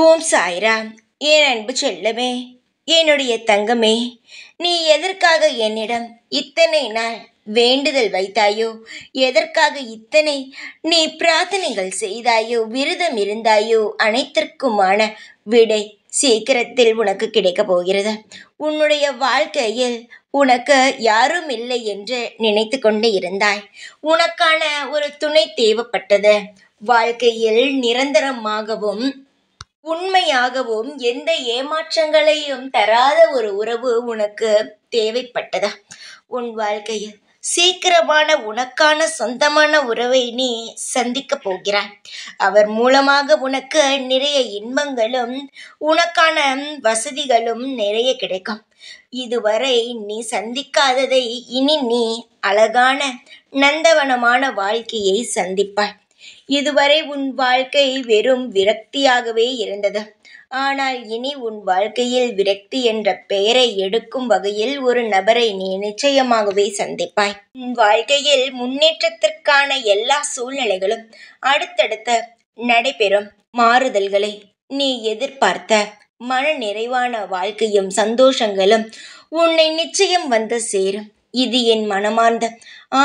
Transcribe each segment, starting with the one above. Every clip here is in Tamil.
ஓம் சாய்ரா என் அன்பு செல்லவே என்னுடைய தங்கமே நீ எதற்காக என்னிடம் இத்தனை நாள் வேண்டுதல் வைத்தாயோ எதற்காக இத்தனை நீ பிரார்த்தனைகள் செய்தாயோ விரதம் இருந்தாயோ அனைத்திற்குமான விடை சீக்கிரத்தில் உனக்கு கிடைக்க போகிறது உன்னுடைய வாழ்க்கையில் உனக்கு யாரும் இல்லை என்று நினைத்து கொண்டு இருந்தாய் உனக்கான ஒரு துணை தேவைப்பட்டது வாழ்க்கையில் நிரந்தரமாகவும் உண்மையாகவும் எந்த ஏமாற்றங்களையும் தராத ஒரு உறவு உனக்கு தேவைப்பட்டதா உன் வாழ்க்கையில் சீக்கிரமான உனக்கான சொந்தமான உறவை நீ சந்திக்க போகிறாய் அவர் மூலமாக உனக்கு நிறைய இன்பங்களும் உனக்கான வசதிகளும் நிறைய கிடைக்கும் இதுவரை நீ சந்திக்காததை இனி நீ அழகான நந்தவனமான வாழ்க்கையை சந்திப்பாய் இதுவரை உன் வாழ்க்கை வெறும் விரக்தியாகவே இருந்தது ஆனால் இனி உன் வாழ்க்கையில் விரக்தி என்ற பெயரை எடுக்கும் வகையில் ஒரு நபரை நீ நிச்சயமாகவே சந்திப்பாய் உன் வாழ்க்கையில் முன்னேற்றத்திற்கான எல்லா சூழ்நிலைகளும் அடுத்தடுத்த நடைபெறும் மாறுதல்களை நீ எதிர்பார்த்த மன நிறைவான வாழ்க்கையும் சந்தோஷங்களும் உன்னை நிச்சயம் வந்து சேரும் இது என் மனமார்ந்த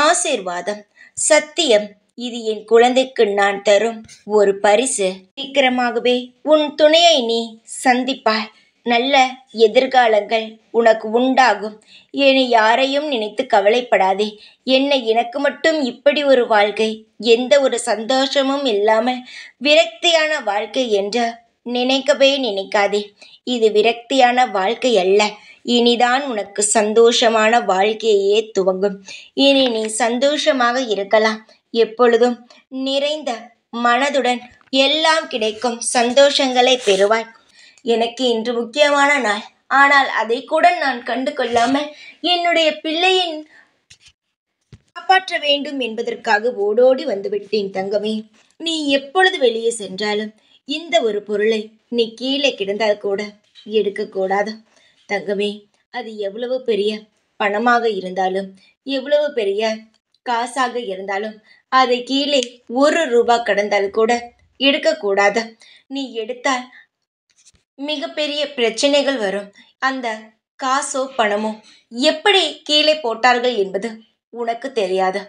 ஆசிர்வாதம் சத்தியம் இது என் குழந்தைக்கு நான் தரும் ஒரு பரிசு சீக்கிரமாகவே உன் துணையை நீ சந்திப்பாய் நல்ல எதிர்காலங்கள் உனக்கு உண்டாகும் என யாரையும் நினைத்து கவலைப்படாதே என்னை எனக்கு மட்டும் இப்படி ஒரு வாழ்க்கை எந்த ஒரு சந்தோஷமும் இல்லாமல் விரக்தியான வாழ்க்கை என்று நினைக்கவே நினைக்காதே இது விரக்தியான வாழ்க்கை அல்ல இனிதான் உனக்கு சந்தோஷமான வாழ்க்கையே துவங்கும் இனி நீ சந்தோஷமாக இருக்கலாம் எப்பொழுதும் நிறைந்த மனதுடன் எல்லாம் கிடைக்கும் சந்தோஷங்களை பெறுவாய் எனக்கு இன்று முக்கியமான நாள் ஆனால் அதை கூட நான் கண்டு கொள்ளாமல் என்னுடைய பிள்ளையின் காப்பாற்ற வேண்டும் என்பதற்காக ஓடோடி வந்துவிட்டேன் தங்கமே நீ எப்பொழுது வெளியே சென்றாலும் இந்த ஒரு பொருளை நீ கீழே கிடந்தால் கூட எடுக்கக்கூடாது தங்கமே அது எவ்வளவு பெரிய பணமாக இருந்தாலும் எவ்வளவு பெரிய காசாக இருந்தாலும் அதை கீழே ஒரு ரூபா கடந்தால் கூட எடுக்கக்கூடாது நீ எடுத்தால் மிகப்பெரிய பிரச்சனைகள் வரும் அந்த காசோ பணமோ எப்படி கீழே போட்டார்கள் என்பது உனக்கு தெரியாது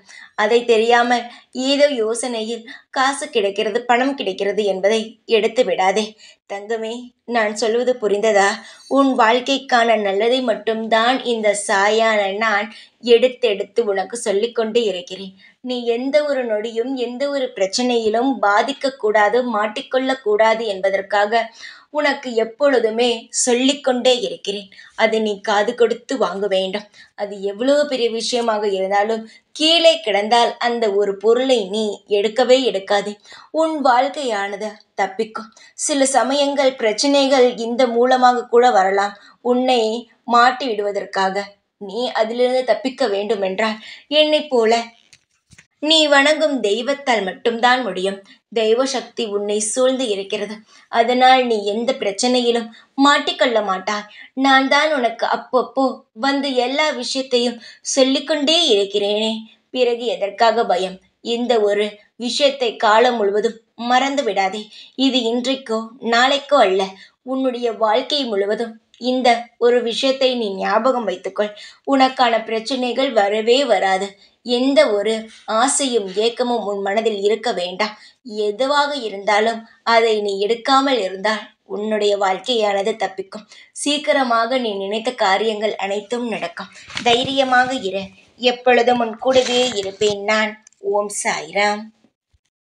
அதை தெரியாமல் ஏதோ யோசனையில் காசு கிடைக்கிறது பணம் கிடைக்கிறது என்பதை எடுத்து விடாதே தங்கமே நான் சொல்வது புரிந்ததா உன் வாழ்க்கைக்கான நல்லதை மட்டும்தான் இந்த சாயான நான் எடுத்தெடுத்து உனக்கு சொல்லிக்கொண்டு இருக்கிறேன் நீ எந்த ஒரு நொடியும் எந்த ஒரு பிரச்சனையிலும் பாதிக்கக்கூடாது மாட்டிக்கொள்ளக்கூடாது என்பதற்காக உனக்கு எப்பொழுதுமே சொல்லிக்கொண்டே இருக்கிறேன் அதை நீ காது கொடுத்து வாங்க வேண்டாம் அது எவ்வளோ பெரிய விஷயமாக இருந்தாலும் கீழே கிடந்தால் அந்த ஒரு பொருளை நீ எடுக்கவே எடுக்காதே உன் வாழ்க்கையானது தப்பிக்கும் சில சமயங்கள் பிரச்சனைகள் இந்த மூலமாக கூட வரலாம் உன்னை மாட்டி விடுவதற்காக நீ அதிலிருந்து தப்பிக்க வேண்டுமென்றால் என்னை போல நீ வணங்கும் தெய்வத்தால் மட்டும்தான் முடியும் தெய்வ சக்தி உன்னை சூழ்ந்து இருக்கிறது அதனால் நீ எந்த பிரச்சனையிலும் மாட்டிக்கொள்ள மாட்டாய் நான் தான் உனக்கு அப்பப்போ வந்து எல்லா விஷயத்தையும் சொல்லிக்கொண்டே இருக்கிறேனே பிறகு எதற்காக பயம் இந்த ஒரு விஷயத்தை காலம் முழுவதும் மறந்து விடாதே இது இன்றைக்கோ நாளைக்கோ அல்ல உன்னுடைய வாழ்க்கை முழுவதும் இந்த ஒரு விஷயத்தை நீ ஞாபகம் வைத்துக்கொள் உனக்கான பிரச்சனைகள் வரவே வராது எந்த ஒரு ஆசையும் ஏக்கமும் உன் மனதில் இருக்க வேண்டாம் எதுவாக இருந்தாலும் அதை நீ எடுக்காமல் இருந்தால் உன்னுடைய வாழ்க்கையானது தப்பிக்கும் சீக்கிரமாக நீ நினைத்த காரியங்கள் அனைத்தும் நடக்கும் தைரியமாக இரு எப்பொழுதும் உன் கூடவே இருப்பேன் நான் ஓம் சாய்ராம்